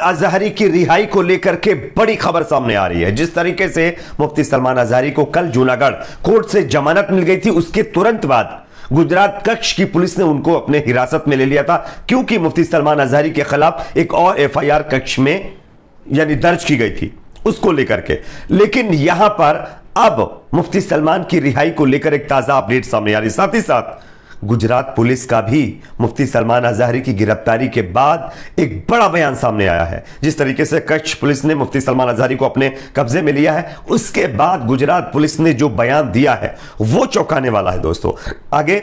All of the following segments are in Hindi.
अजहरी की रिहाई को लेकर के बड़ी खबर सामने आ रही है जिस तरीके से मुफ्ती सलमान अजहरी को कल जूनागढ़ कोर्ट से जमानत मिल गई थी उसके तुरंत बाद गुजरात कक्ष की पुलिस ने उनको अपने हिरासत में ले लिया था क्योंकि मुफ्ती सलमान अजहरी के खिलाफ एक और एफआईआर कक्ष में यानी दर्ज की गई थी उसको लेकर के लेकिन यहां पर अब मुफ्ती सलमान की रिहाई को लेकर एक ताजा अपडेट सामने आ रही साथ ही साथ गुजरात पुलिस का भी मुफ्ती सलमान अजहरी की गिरफ्तारी के बाद एक बड़ा बयान सामने आया है जिस तरीके से कच्छ पुलिस ने मुफ्ती सलमान अजहरी को अपने कब्जे में लिया है उसके बाद गुजरात पुलिस ने जो बयान दिया है वो चौंकाने वाला है दोस्तों आगे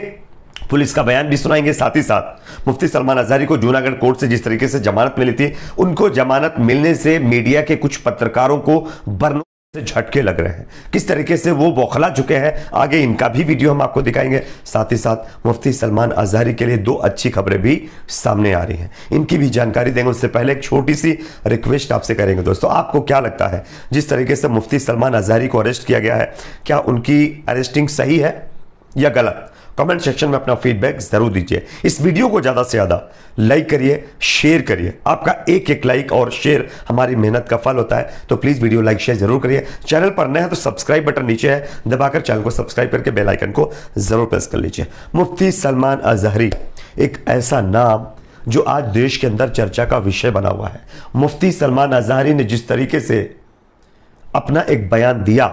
पुलिस का बयान भी सुनाएंगे साथ ही साथ मुफ्ती सलमान अजहरी को जूनागढ़ कोर्ट से जिस तरीके से जमानत मिली थी उनको जमानत मिलने से मीडिया के कुछ पत्रकारों को बर्न से झटके लग रहे हैं किस तरीके से वो बौखला चुके हैं आगे इनका भी वीडियो हम आपको दिखाएंगे साथ ही साथ मुफ्ती सलमान अजहरी के लिए दो अच्छी खबरें भी सामने आ रही हैं इनकी भी जानकारी देंगे उससे पहले एक छोटी सी रिक्वेस्ट आपसे करेंगे दोस्तों आपको क्या लगता है जिस तरीके से मुफ्ती सलमान अजहरी को अरेस्ट किया गया है क्या उनकी अरेस्टिंग सही है या गलत कमेंट सेक्शन में अपना फीडबैक जरूर दीजिए इस वीडियो को ज़्यादा से ज़्यादा लाइक करिए शेयर करिए आपका एक एक लाइक और शेयर हमारी मेहनत का फल होता है तो प्लीज़ वीडियो लाइक शेयर जरूर करिए चैनल पर नए हैं तो सब्सक्राइब बटन नीचे है दबाकर चैनल को सब्सक्राइब करके बेलाइकन को ज़रूर प्रेस कर लीजिए मुफ्ती सलमान अजहरी एक ऐसा नाम जो आज देश के अंदर चर्चा का विषय बना हुआ है मुफ्ती सलमान अजहरी ने जिस तरीके से अपना एक बयान दिया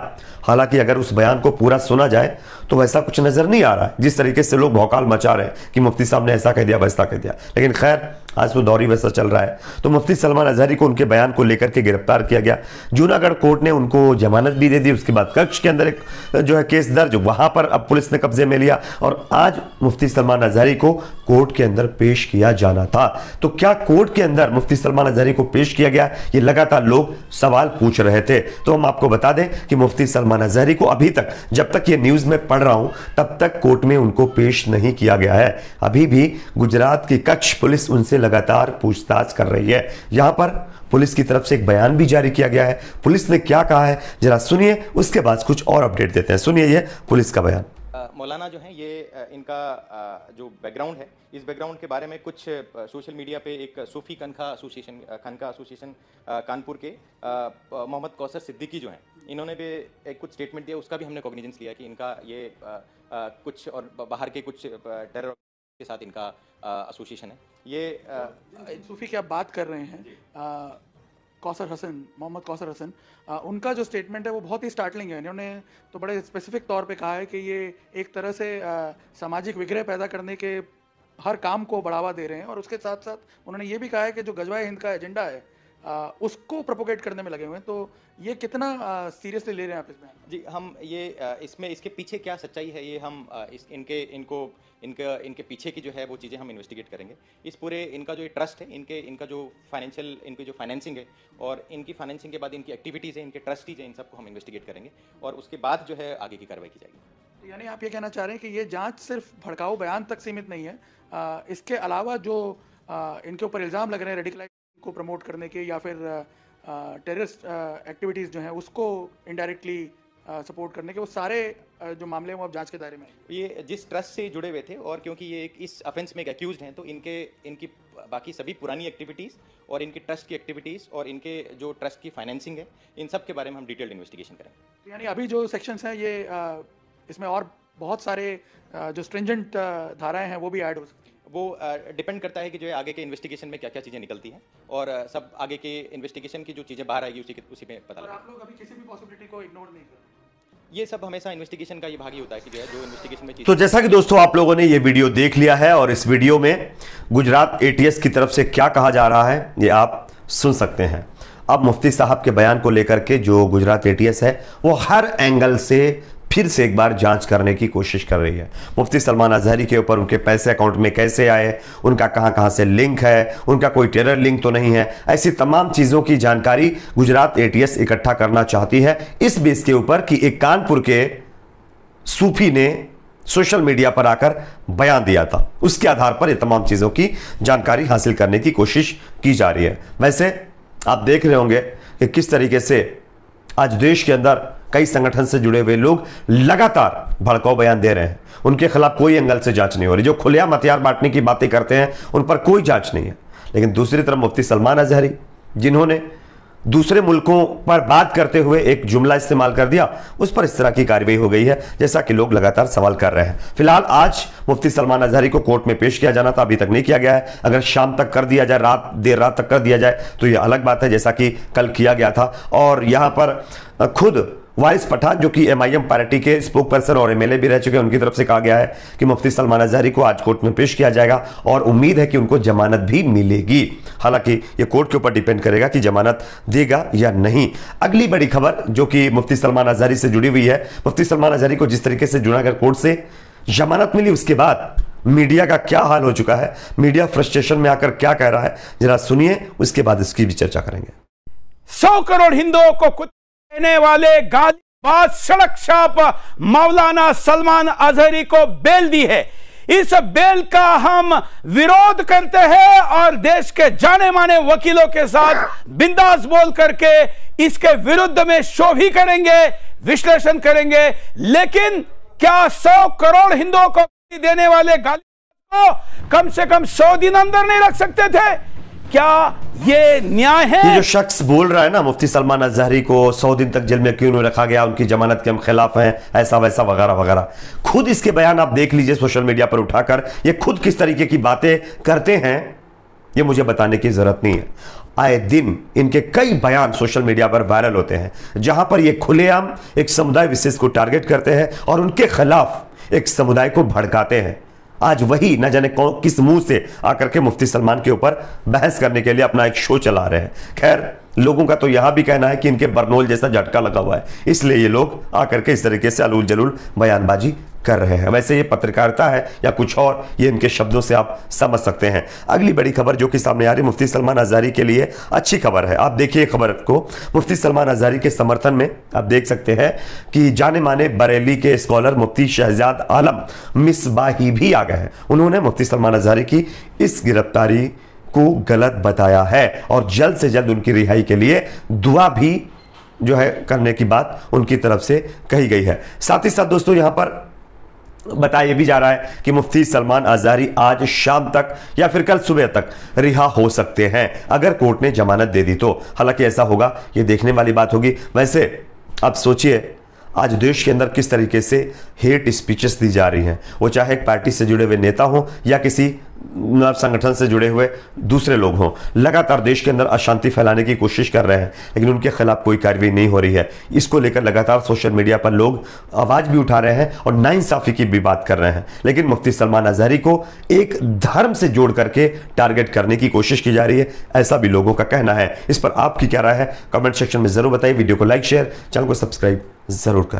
हालांकि अगर उस बयान को पूरा सुना जाए तो वैसा कुछ नज़र नहीं आ रहा है जिस तरीके से लोग भौकाल मचा रहे हैं कि मुफ्ती साहब ने ऐसा कह दिया वैसा कह दिया लेकिन खैर आज वो दौरी वैसा चल रहा है तो मुफ्ती सलमान अजहरी को उनके बयान को लेकर के गिरफ्तार किया गया जूनागढ़ कोर्ट ने उनको जमानत भी दे दी उसके बाद कक्ष के अंदर एक जो है केस दर्ज वहां पर अब पुलिस ने कब्जे में लिया और आज मुफ्ती सलमान अजहरी को कोर्ट के अंदर पेश किया जाना था तो क्या कोर्ट के अंदर मुफ्ती सलमान अजहरी को पेश किया गया ये लगातार लोग सवाल पूछ रहे थे तो हम आपको बता दें कि मुफ्ती सलमान अजहरी को अभी तक जब तक ये न्यूज़ में पढ़ रहा हूं तब तक कोर्ट में उनको पेश नहीं किया गया है अभी भी गुजरात की कक्ष पुलिस उनसे लगातार पूछताछ कर रही है यहां पर पुलिस की तरफ से एक बयान भी जारी किया गया है पुलिस ने क्या कहा है जरा सुनिए उसके बाद कुछ और अपडेट देते हैं सुनिए ये पुलिस का बयान मौलाना जो है ये इनका जो बैकग्राउंड है इस बैकग्राउंड के बारे में कुछ सोशल मीडिया पे एक सूफी कनखा एसोसिएशन कनखा एसोसिएशन कानपुर के मोहम्मद कौसर सिद्दीकी जो हैं इन्होंने भी एक कुछ स्टेटमेंट दिया उसका भी हमने कॉग्निजेंस लिया कि इनका ये कुछ और बाहर के कुछ टेरर के साथ इनका एसोसिएशन है ये सूफी की आप बात कर रहे हैं कौसर हसन मोहम्मद कौसर हसन आ, उनका जो स्टेटमेंट है वो बहुत ही स्टार्टलिंग है इन्होंने तो बड़े स्पेसिफिक तौर पे कहा है कि ये एक तरह से सामाजिक विग्रह पैदा करने के हर काम को बढ़ावा दे रहे हैं और उसके साथ साथ उन्होंने ये भी कहा है कि जो गजवाए हिंद का एजेंडा है उसको प्रोपोगेट करने में लगे हुए हैं तो ये कितना सीरियसली ले रहे हैं आप इसमें जी हम ये इसमें इसके पीछे क्या सच्चाई है ये हम इस इनके इनको इनके इनके पीछे की जो है वो चीज़ें हम इन्वेस्टिगेट करेंगे इस पूरे इनका जो ट्रस्ट है इनके इनका जो फाइनेंशियल इनकी जो फाइनेंसिंग है और इनकी फाइनेंसिंग के बाद इनकी एक्टिविटीज़ हैं इनके ट्रस्टीज हैं इन सबको हम इन्वेस्टिगेट करेंगे और उसके बाद जो है आगे की कार्रवाई की जाएगी तो यानी आप ये कहना चाह रहे हैं कि ये जांच सिर्फ भड़काऊ बयान तक सीमित नहीं है आ, इसके अलावा जो आ, इनके ऊपर इल्ज़ाम लग रहे हैं रेडिकलाइज को प्रमोट करने के या फिर टेररिस्ट एक्टिविटीज़ जो हैं उसको इनडायरेक्टली सपोर्ट करने के वो सारे जो मामले हैं वो अब जांच के दायरे में ये जिस ट्रस्ट से जुड़े हुए थे और क्योंकि ये एक इस अफेंस में एक एक्यूज हैं तो इनके इनकी बाकी सभी पुरानी एक्टिविटीज़ और इनके ट्रस्ट की एक्टिविटीज़ और इनके जो ट्रस्ट की फाइनेंसिंग है इन सब के बारे में हम डिटेल्ड इन्वेस्टिगेशन करें यानी अभी जो सेक्शंस हैं ये इसमें और बहुत सारे जो स्ट्रिंजेंट धाराएं हैं वो भी ऐड हो सकती वो डिपेंड करता है कि जो है आगे के इन्वेस्टिगेशन में क्या क्या चीज़ें निकलती हैं और सब आगे के इन्वेस्टिगेशन की जो चीज़ें बाहर आएगी उसी के उसी में पता लगेगा आप लोग अभी किसी भी पॉसिबिलिटी को इग्नोर नहीं कर ये सब हमेशा इन्वेस्टिगेशन का ये भाग ही होता है कि जो है जो इन्वेस्टिगेशन में तो जैसा कि दोस्तों आप लोगों ने ये वीडियो देख लिया है और इस वीडियो में गुजरात एटीएस की तरफ से क्या कहा जा रहा है ये आप सुन सकते हैं अब मुफ्ती साहब के बयान को लेकर के जो गुजरात एटीएस है वो हर एंगल से फिर से एक बार जांच करने की कोशिश कर रही है मुफ्ती सलमान अजहरी के ऊपर उनके पैसे अकाउंट में कैसे आए उनका कहां कहां से लिंक है उनका कोई टेरर लिंक तो नहीं है ऐसी तमाम चीज़ों की जानकारी गुजरात एटीएस इकट्ठा करना चाहती है इस बेस के ऊपर कि एक कानपुर के सूफी ने सोशल मीडिया पर आकर बयान दिया था उसके आधार पर ये तमाम चीज़ों की जानकारी हासिल करने की कोशिश की जा रही है वैसे आप देख रहे होंगे कि किस तरीके से आज देश के अंदर कई संगठन से जुड़े हुए लोग लगातार भड़काऊ बयान दे रहे हैं उनके खिलाफ कोई एंगल से जांच नहीं हो रही जो खुलेआम हथियार बांटने की बातें करते हैं उन पर कोई जांच नहीं है लेकिन दूसरी तरफ मुफ्ती सलमान अजहरी जिन्होंने दूसरे मुल्कों पर बात करते हुए एक जुमला इस्तेमाल कर दिया उस पर इस तरह की कार्रवाई हो गई है जैसा कि लोग लगातार सवाल कर रहे हैं फिलहाल आज मुफ्ती सलमान अजहरी को कोर्ट में पेश किया जाना था अभी तक नहीं किया गया है अगर शाम तक कर दिया जाए रात देर रात तक कर दिया जाए तो यह अलग बात है जैसा कि कल किया गया था और यहाँ पर खुद वाइस पठान जो कि एम आई एम पार्टी के स्पोक पर्सन और एमएलए भी रह चुके हैं उनकी तरफ से कहा गया है कि मुफ्ती सलमान अजहरी को आज कोर्ट में पेश किया जाएगा और उम्मीद है कि उनको जमानत भी मिलेगी हालांकि ये कोर्ट के ऊपर डिपेंड करेगा कि जमानत देगा या नहीं अगली बड़ी खबर जो कि मुफ्ती सलमान अजहरी से जुड़ी हुई है मुफ्ती सलमान अजहरी को जिस तरीके से जूनागढ़ कोर्ट से जमानत मिली उसके बाद मीडिया का क्या हाल हो चुका है मीडिया फ्रस्ट्रेशन में आकर क्या कह रहा है जरा सुनिए उसके बाद इसकी भी चर्चा करेंगे सौ करोड़ हिंदुओं को कहने वाले गाजियाबाद सड़क शाप मौलाना सलमान अजहरी को बेल दी है इस बेल का हम विरोध करते हैं और देश के जाने माने वकीलों के साथ बिंदास बोल करके इसके विरुद्ध में शो भी करेंगे विश्लेषण करेंगे लेकिन क्या सौ करोड़ हिंदुओं को देने वाले गाली को कम से कम सौ दिन अंदर नहीं रख सकते थे क्या ये न्याय है ये जो शख्स बोल रहा है ना मुफ्ती सलमान अजहरी को सौ दिन तक जेल में क्यों नहीं रखा गया उनकी जमानत के हम खिलाफ हैं ऐसा वैसा वगैरह वगैरह खुद इसके बयान आप देख लीजिए सोशल मीडिया पर उठाकर ये खुद किस तरीके की बातें करते हैं ये मुझे बताने की जरूरत नहीं है आए दिन इनके कई बयान सोशल मीडिया पर वायरल होते हैं जहां पर ये खुलेआम एक समुदाय विशेष को टारगेट करते हैं और उनके खिलाफ एक समुदाय को भड़काते हैं आज वही न जाने कौन किस मुंह से आकर के मुफ्ती सलमान के ऊपर बहस करने के लिए अपना एक शो चला रहे हैं खैर लोगों का तो यह भी कहना है कि इनके बर्नोल जैसा झटका लगा हुआ है इसलिए ये लोग आकर के इस तरीके से अलूल जलूल बयानबाजी कर रहे हैं वैसे ये पत्रकारिता है या कुछ और ये इनके शब्दों से आप समझ सकते हैं अगली बड़ी खबर जो कि सामने आ रही मुफ्ती सलमान आजारी के लिए अच्छी खबर है आप देखिए खबर को मुफ्ती सलमान आजारी के समर्थन में आप देख सकते हैं कि जाने माने बरेली के स्कॉलर मुफ्ती शहजाद आलम मिसबाही भी आ गए हैं उन्होंने मुफ्ती सलमान आजारी की इस गिरफ्तारी को गलत बताया है और जल्द से जल्द उनकी रिहाई के लिए दुआ भी जो है करने की बात उनकी तरफ से कही गई है साथ ही साथ दोस्तों यहाँ पर बताया भी जा रहा है कि मुफ्ती सलमान आजारी आज शाम तक या फिर कल सुबह तक रिहा हो सकते हैं अगर कोर्ट ने जमानत दे दी तो हालांकि ऐसा होगा ये देखने वाली बात होगी वैसे आप सोचिए आज देश के अंदर किस तरीके से हेट स्पीचेस दी जा रही हैं वो चाहे एक पार्टी से जुड़े हुए नेता हों या किसी संगठन से जुड़े हुए दूसरे लोग हों लगातार देश के अंदर अशांति फैलाने की कोशिश कर रहे हैं लेकिन उनके खिलाफ कोई कार्रवाई नहीं हो रही है इसको लेकर लगातार सोशल मीडिया पर लोग आवाज़ भी उठा रहे हैं और नाइंसाफ़ी की भी बात कर रहे हैं लेकिन मुफ्ती सलमान अजहरी को एक धर्म से जोड़ करके टारगेट करने की कोशिश की जा रही है ऐसा भी लोगों का कहना है इस पर आपकी क्या राय है कमेंट सेक्शन में ज़रूर बताइए वीडियो को लाइक शेयर चैनल को सब्सक्राइब za rurkę.